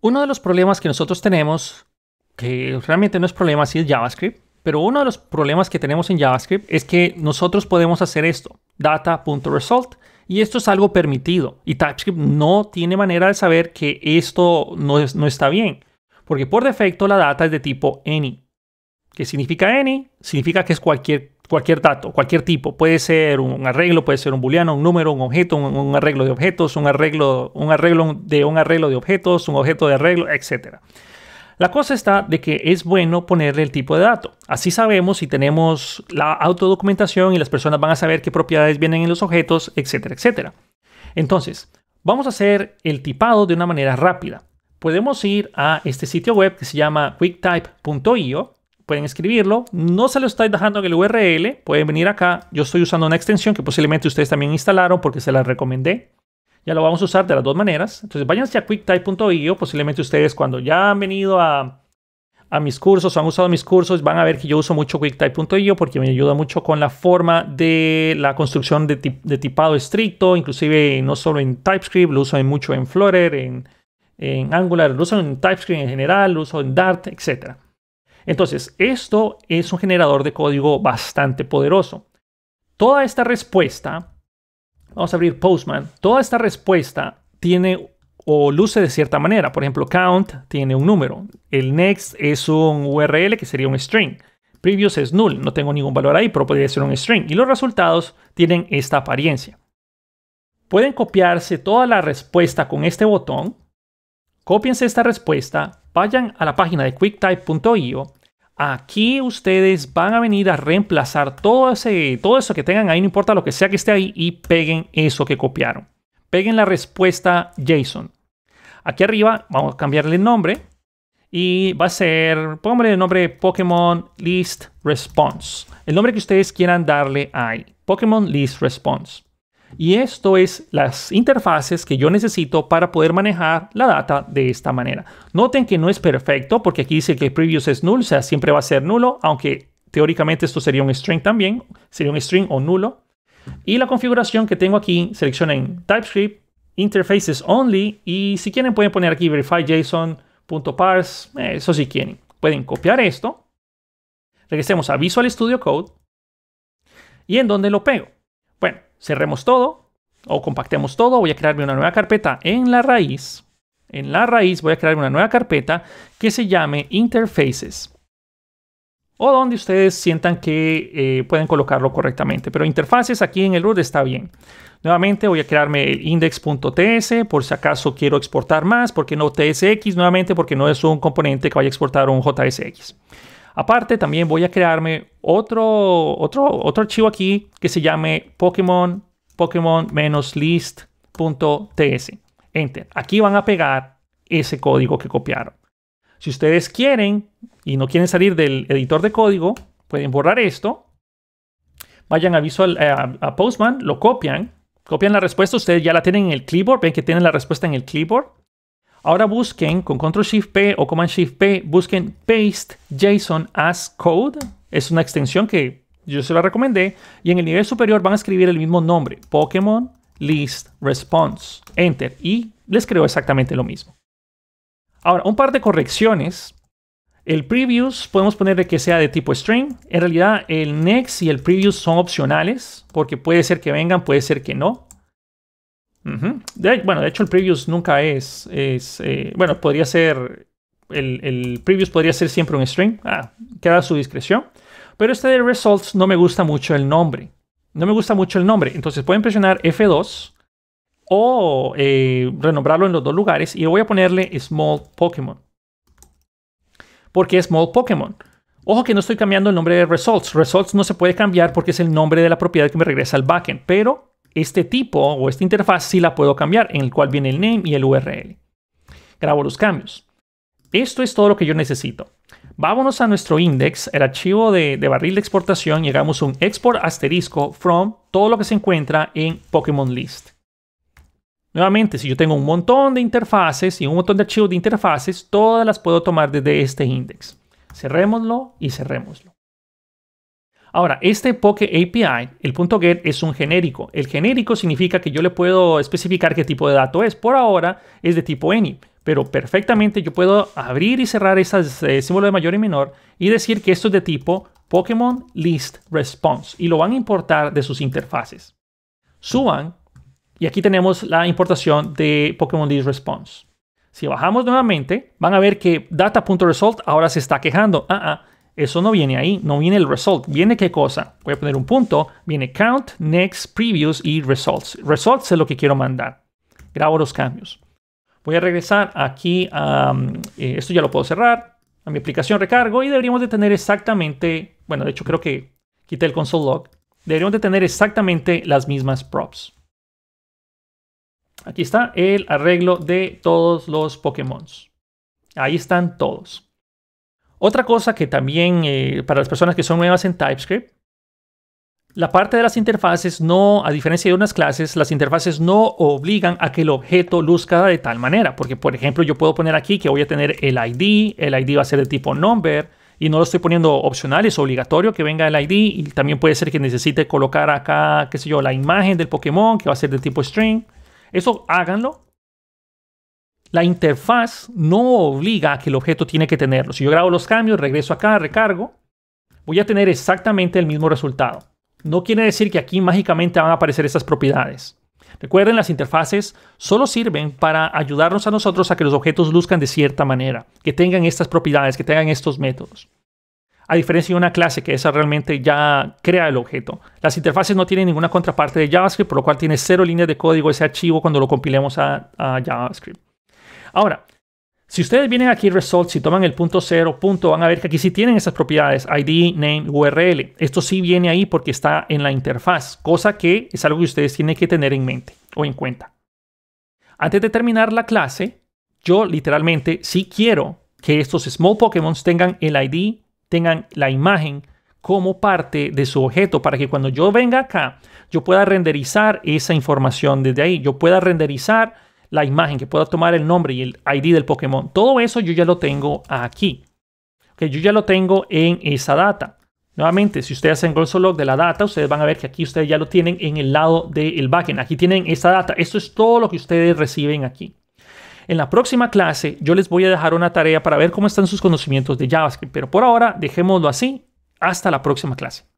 Uno de los problemas que nosotros tenemos, que realmente no es problema si es JavaScript, pero uno de los problemas que tenemos en JavaScript es que nosotros podemos hacer esto, data.result, y esto es algo permitido. Y TypeScript no tiene manera de saber que esto no, está bien, porque por defecto la data es de tipo any. ¿Qué significa any? Significa que es cualquier cualquier dato, cualquier tipo. Puede ser un arreglo, puede ser un booleano, un número, un objeto, un, arreglo de objetos, un arreglo, un arreglo de un arreglo de objetos, un objeto de arreglo, etc. La cosa está de que es bueno ponerle el tipo de dato. Así sabemos si tenemos la autodocumentación y las personas van a saber qué propiedades vienen en los objetos, etcétera, etcétera. Entonces, vamos a hacer el tipado de una manera rápida. Podemos ir a este sitio web que se llama quicktype.io pueden escribirlo. No se lo estáis dejando en el URL, pueden venir acá. Yo estoy usando una extensión que posiblemente ustedes también instalaron porque se la recomendé. Ya lo vamos a usar de las dos maneras. Entonces váyanse a quicktype.io. Posiblemente ustedes cuando ya han venido a, a mis cursos o han usado mis cursos van a ver que yo uso mucho quicktype.io porque me ayuda mucho con la forma de la construcción de, de tipado estricto. Inclusive no solo en TypeScript, lo uso mucho en Flutter, en, Angular, lo uso en TypeScript en general, lo uso en Dart, etcétera. Entonces, esto es un generador de código bastante poderoso. Toda esta respuesta, vamos a abrir Postman, toda esta respuesta tiene o luce de cierta manera. Por ejemplo, count tiene un número, el next es un URL que sería un string, previous es null, no tengo ningún valor ahí, pero podría ser un string. Y los resultados tienen esta apariencia. Pueden copiarse toda la respuesta con este botón, copiense esta respuesta, vayan a la página de quicktype.io. Aquí ustedes van a venir a reemplazar todo, todo eso que tengan ahí, no importa lo que sea que esté ahí, y peguen eso que copiaron. Peguen la respuesta JSON. Aquí arriba vamos a cambiarle el nombre y va a ser, pónganle el nombre Pokémon List Response. El nombre que ustedes quieran darle ahí. Pokemon List Response. Y esto es las interfaces que yo necesito para poder manejar la data de esta manera. Noten que no es perfecto porque aquí dice que previous es null, o sea, siempre va a ser nulo, aunque teóricamente esto sería un string también, sería un string o nulo. Y la configuración que tengo aquí, seleccionen TypeScript, interfaces only y si quieren pueden poner aquí verifyjson.parse, eh, eso si quieren. Pueden copiar esto. Regresemos a Visual Studio Code y en donde lo pego. Bueno, cerremos todo o compactemos todo. Voy a crearme una nueva carpeta en la raíz. En la raíz voy a crear una nueva carpeta que se llame Interfaces. O donde ustedes sientan que eh, pueden colocarlo correctamente. Pero interfaces aquí en el root está bien. Nuevamente voy a crearme el index.ts por si acaso quiero exportar más, porque no TSX, nuevamente porque no es un componente que vaya a exportar un JSX. Aparte, también voy a crearme otro, otro, otro archivo aquí que se llame pokemon listts Enter. Aquí van a pegar ese código que copiaron. Si ustedes quieren y no quieren salir del editor de código, pueden borrar esto. Vayan a, Visual, a Postman, lo copian, copian la respuesta. Ustedes ya la tienen en el clipboard. Ven que tienen la respuesta en el clipboard Ahora busquen con ctrl Shift P o Command Shift P, busquen Paste JSON as Code. Es una extensión que yo se la recomendé. Y en el nivel superior van a escribir el mismo nombre, Pokémon List Response. Enter. Y les creo exactamente lo mismo. Ahora, un par de correcciones. El previous podemos ponerle que sea de tipo string. En realidad, el next y el previous son opcionales, porque puede ser que vengan, puede ser que no bueno, de hecho el previous nunca es, eh, bueno, podría ser, el, previous podría ser siempre un string, ah, queda a su discreción, pero este de results no me gusta mucho el nombre, no me gusta mucho el nombre, entonces pueden presionar F2 o eh, renombrarlo en los dos lugares y voy a ponerle small Pokémon, porque es small Pokémon. Ojo que no estoy cambiando el nombre de results. Results no se puede cambiar porque es el nombre de la propiedad que me regresa al backend, pero este tipo o esta interfaz sí la puedo cambiar, en el cual viene el name y el URL. Grabo los cambios. Esto es todo lo que yo necesito. Vámonos a nuestro index, el archivo de, barril de exportación, y hagamos un export asterisco from todo lo que se encuentra en Pokémon List. Nuevamente, si yo tengo un montón de interfaces y un montón de archivos de interfaces, todas las puedo tomar desde este index. Cerrémoslo y cerrémoslo. Ahora, este Poke API, el .get es un genérico. El genérico significa que yo le puedo especificar qué tipo de dato es. Por ahora es de tipo any, pero perfectamente yo puedo abrir y cerrar esos eh, símbolos de mayor y menor y decir que esto es de tipo Pokémon List Response y lo van a importar de sus interfaces. Suban y aquí tenemos la importación de Pokémon List Response. Si bajamos nuevamente, van a ver que data.result ahora se está quejando. Ah, ah eso no viene ahí, no viene el result. ¿Viene qué cosa? Voy a poner un punto. Viene count, next, previous y results. Results es lo que quiero mandar. Grabo los cambios. Voy a regresar aquí a... Mm, eh, esto ya lo puedo cerrar. A mi aplicación recargo y deberíamos de tener exactamente... Bueno, de hecho creo que quité el console log. Deberíamos de tener exactamente las mismas props. Aquí está el arreglo de todos los Pokémon. Ahí están todos. Otra cosa que también eh, para las personas que son nuevas en TypeScript, la parte de las interfaces no, a diferencia de unas clases, las interfaces no obligan a que el objeto luzca de tal manera, porque por ejemplo yo puedo poner aquí que voy a tener el ID, el ID va a ser de tipo number, y no lo estoy poniendo opcional, es obligatorio que venga el ID, y también puede ser que necesite colocar acá, qué sé yo, la imagen del Pokémon, que va a ser de tipo string. Eso háganlo, la interfaz no obliga a que el objeto tiene que tenerlo. Si yo grabo los cambios, regreso acá, recargo, voy a tener exactamente el mismo resultado. No quiere decir que aquí mágicamente van a aparecer esas propiedades. Recuerden, las interfaces solo sirven para ayudarnos a nosotros a que los objetos luzcan de cierta manera, que tengan estas propiedades, que tengan estos métodos. A diferencia de una clase que esa realmente ya crea el objeto. Las interfaces no tienen ninguna contraparte de JavaScript, por lo cual tiene cero líneas de código ese archivo cuando lo compilemos a JavaScript. Ahora, si ustedes vienen aquí Results y toman el punto cero, punto, van a ver que aquí sí tienen esas propiedades, ID, name, URL. Esto sí viene ahí porque está en la interfaz, cosa que es algo que ustedes tienen que tener en mente o en cuenta. Antes de terminar la clase, yo literalmente sí quiero que estos small Pokémon tengan el ID, tengan la imagen como parte de su objeto para que cuando yo venga acá, yo pueda renderizar esa información desde ahí, yo pueda renderizar la imagen, que pueda tomar el nombre y el ID del Pokémon. Todo eso yo ya lo tengo aquí. Que yo ya lo tengo en esa data. Nuevamente, si ustedes hacen grosso log de la data, ustedes van a ver que aquí ustedes ya lo tienen en el lado del backend. Aquí tienen esa data. Esto es todo lo que ustedes reciben aquí. En la próxima clase yo les voy a dejar una tarea para ver cómo están sus conocimientos de JavaScript, pero por ahora dejémoslo así. Hasta la próxima clase.